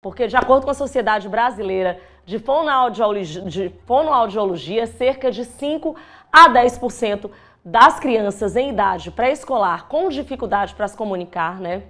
Porque, de acordo com a Sociedade Brasileira de Fonoaudiologia, de fonoaudiologia cerca de 5 a 10% das crianças em idade pré-escolar com dificuldade para se comunicar, né?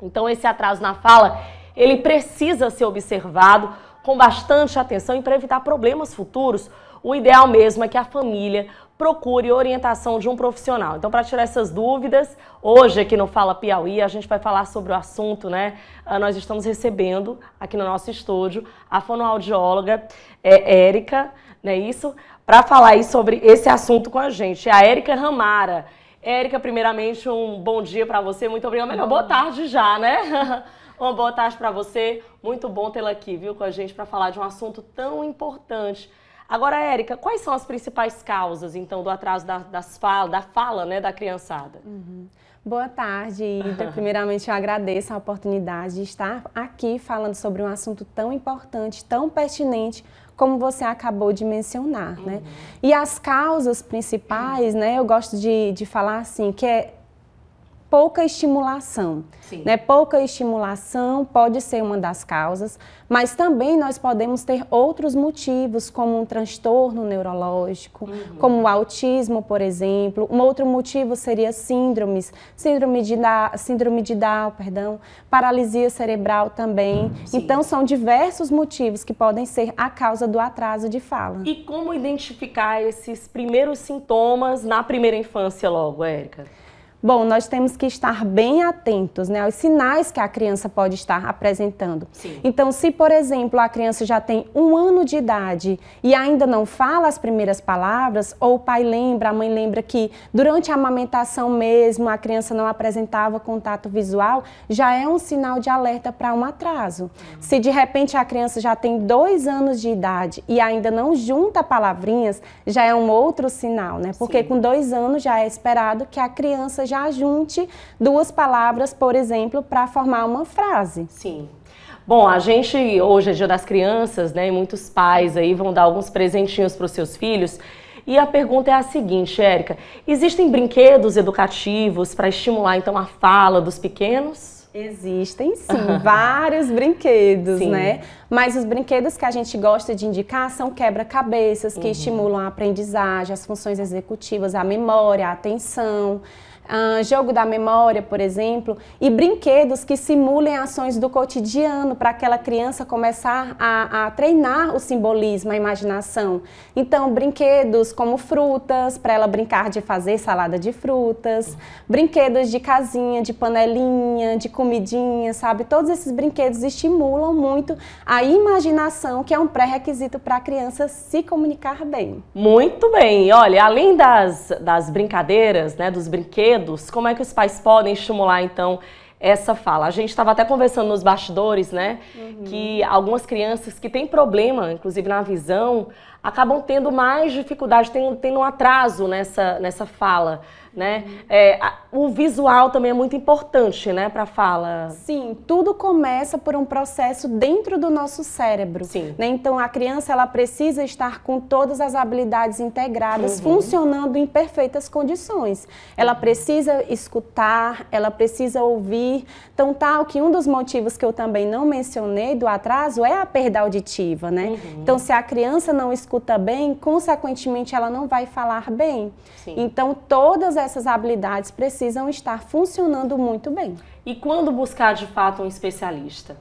Então, esse atraso na fala, ele precisa ser observado com bastante atenção e para evitar problemas futuros o ideal mesmo é que a família procure orientação de um profissional. Então, para tirar essas dúvidas, hoje aqui no Fala Piauí, a gente vai falar sobre o assunto, né? Ah, nós estamos recebendo aqui no nosso estúdio a fonoaudióloga é, Érica, não é isso? Para falar sobre esse assunto com a gente. A Érica Ramara. Érica, primeiramente, um bom dia para você. Muito obrigada. Melhor boa tarde já, né? Uma boa tarde para você. Muito bom tê-la aqui, viu, com a gente para falar de um assunto tão importante Agora, Érica, quais são as principais causas, então, do atraso da, das fala, da fala né, da criançada? Uhum. Boa tarde, Ida. Primeiramente, eu agradeço a oportunidade de estar aqui falando sobre um assunto tão importante, tão pertinente, como você acabou de mencionar, né? uhum. né? E as causas principais, uhum. né, eu gosto de, de falar assim, que é pouca estimulação. Sim. Né? Pouca estimulação pode ser uma das causas, mas também nós podemos ter outros motivos, como um transtorno neurológico, uhum. como o autismo, por exemplo. Um outro motivo seria síndromes, síndrome de, da, síndrome de Down, perdão, paralisia cerebral também. Hum, então, são diversos motivos que podem ser a causa do atraso de fala. E como identificar esses primeiros sintomas na primeira infância logo, Érica? Bom, nós temos que estar bem atentos né, aos sinais que a criança pode estar apresentando. Sim. Então, se, por exemplo, a criança já tem um ano de idade e ainda não fala as primeiras palavras, ou o pai lembra, a mãe lembra que durante a amamentação mesmo a criança não apresentava contato visual, já é um sinal de alerta para um atraso. Uhum. Se de repente a criança já tem dois anos de idade e ainda não junta palavrinhas, já é um outro sinal, né? Porque Sim. com dois anos já é esperado que a criança já junte duas palavras, por exemplo, para formar uma frase. Sim. Bom, a gente hoje é dia das crianças, né? E muitos pais aí vão dar alguns presentinhos para os seus filhos. E a pergunta é a seguinte, Érica: existem brinquedos educativos para estimular então a fala dos pequenos? Existem sim, vários brinquedos, sim. né? Mas os brinquedos que a gente gosta de indicar são quebra-cabeças, que uhum. estimulam a aprendizagem, as funções executivas, a memória, a atenção uh, jogo da memória, por exemplo, e brinquedos que simulem ações do cotidiano para aquela criança começar a, a treinar o simbolismo, a imaginação. Então, brinquedos como frutas, para ela brincar de fazer salada de frutas, brinquedos de casinha, de panelinha, de comidinha, sabe? Todos esses brinquedos estimulam muito a imaginação, que é um pré-requisito para a criança se comunicar bem. Muito bem. Olha, além das, das brincadeiras, né, dos brinquedos, como é que os pais podem estimular então essa fala. A gente estava até conversando nos bastidores, né? Uhum. Que algumas crianças que têm problema, inclusive na visão, acabam tendo mais dificuldade, tendo, tendo um atraso nessa, nessa fala, né? Uhum. É, a, o visual também é muito importante, né, para fala. Sim, tudo começa por um processo dentro do nosso cérebro. Sim. Né? Então a criança ela precisa estar com todas as habilidades integradas, uhum. funcionando em perfeitas condições. Ela uhum. precisa escutar, ela precisa ouvir ouvir. Então, tal tá, que um dos motivos que eu também não mencionei do atraso é a perda auditiva, né? Uhum. Então, se a criança não escuta bem, consequentemente ela não vai falar bem. Sim. Então, todas essas habilidades precisam estar funcionando muito bem. E quando buscar de fato um especialista?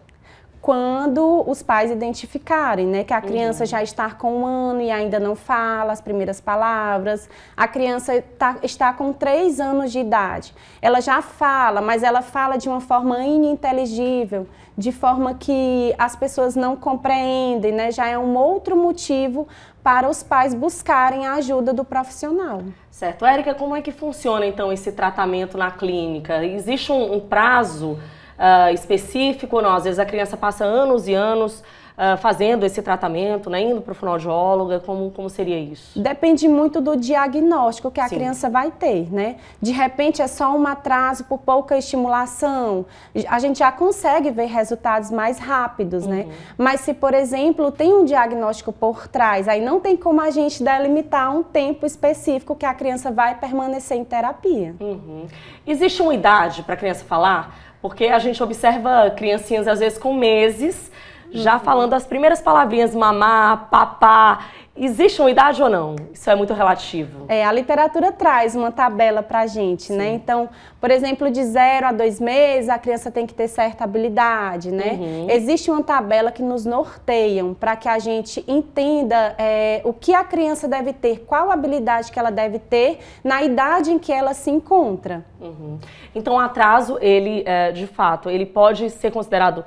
quando os pais identificarem, né, que a criança uhum. já está com um ano e ainda não fala as primeiras palavras, a criança tá, está com três anos de idade, ela já fala, mas ela fala de uma forma ininteligível, de forma que as pessoas não compreendem, né, já é um outro motivo para os pais buscarem a ajuda do profissional. Certo, Érica, como é que funciona então esse tratamento na clínica? Existe um, um prazo? uh, específico, não. Às vezes a criança passa anos e anos Uh, fazendo esse tratamento, né, indo para o fonoaudióloga, como, como seria isso? Depende muito do diagnóstico que a Sim. criança vai ter, né? De repente é só um atraso por pouca estimulação, a gente já consegue ver resultados mais rápidos, né? uhum. né? Mas se, por exemplo, tem um diagnóstico por trás, aí não tem como a gente delimitar um tempo específico que a criança vai permanecer em terapia. Uhum. Existe uma idade para a criança falar? Porque a gente observa criancinhas, às vezes, com meses, já uhum. falando as primeiras palavrinhas mamá, papá, Existe uma idade ou não? Isso é muito relativo. É, a literatura traz uma tabela pra gente, né? Sim. né? Então, por exemplo, de zero a dois meses, a criança tem que ter certa habilidade, né? Uhum. Existe uma tabela que nos norteiam para que a gente entenda é, o que a criança deve ter, qual habilidade que ela deve ter na idade em que ela se encontra. Uhum. Então, o atraso, ele, é, de fato, ele pode ser considerado uh,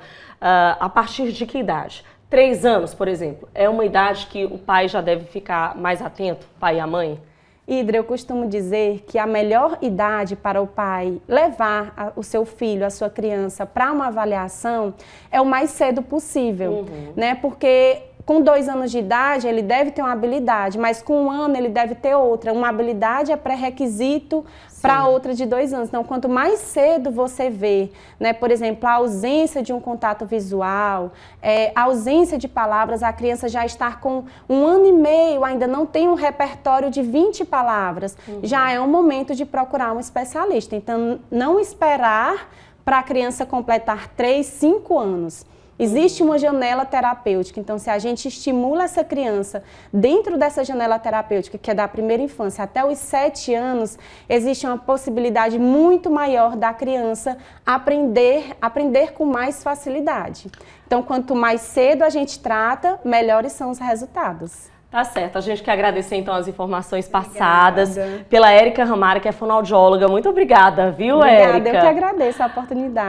a partir de que idade? Três anos, por exemplo, é uma idade que o pai já deve ficar mais atento, pai e a mãe? Idra, eu costumo dizer que a melhor idade para o pai levar a, o seu filho, a sua criança, para uma avaliação é o mais cedo possível, uhum. né? Porque com dois anos de idade, ele deve ter uma habilidade, mas com um ano ele deve ter outra. Uma habilidade é pré-requisito para outra de dois anos. Então, quanto mais cedo você vê, né, por exemplo, a ausência de um contato visual, é, a ausência de palavras, a criança já estar com um ano e meio, ainda não tem um repertório de 20 palavras, uhum. já é um momento de procurar um especialista. Então, não esperar para a criança completar 3, 5 anos. Existe uma janela terapêutica, então se a gente estimula essa criança dentro dessa janela terapêutica, que é da primeira infância até os sete anos, existe uma possibilidade muito maior da criança aprender, aprender com mais facilidade. Então, quanto mais cedo a gente trata, melhores são os resultados. Tá certo. A gente quer agradecer então as informações passadas obrigada. pela Érica Ramara, que é fonoaudióloga. Muito obrigada, viu, Érica? Obrigada, eu que agradeço a oportunidade.